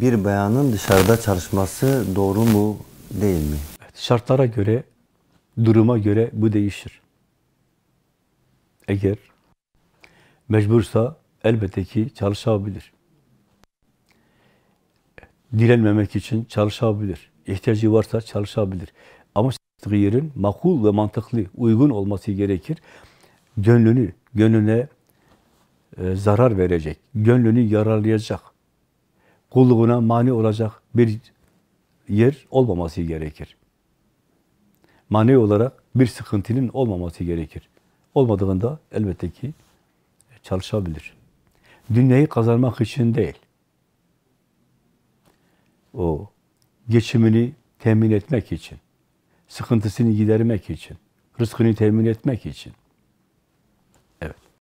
Bir bayanın dışarıda çalışması doğru mu, değil mi? Evet, şartlara göre, duruma göre bu değişir. Eğer mecbursa elbette ki çalışabilir. Dilenmemek için çalışabilir. İhtiyacı varsa çalışabilir. Ama çalıştığı yerin makul ve mantıklı, uygun olması gerekir. Gönlünü, gönlüne e, zarar verecek, gönlünü yararlayacak, kulluğuna mani olacak bir yer olmaması gerekir. Mani olarak bir sıkıntının olmaması gerekir. Olmadığında elbette ki çalışabilir. Dünyayı kazanmak için değil. O geçimini temin etmek için, sıkıntısını gidermek için, rızkını temin etmek için.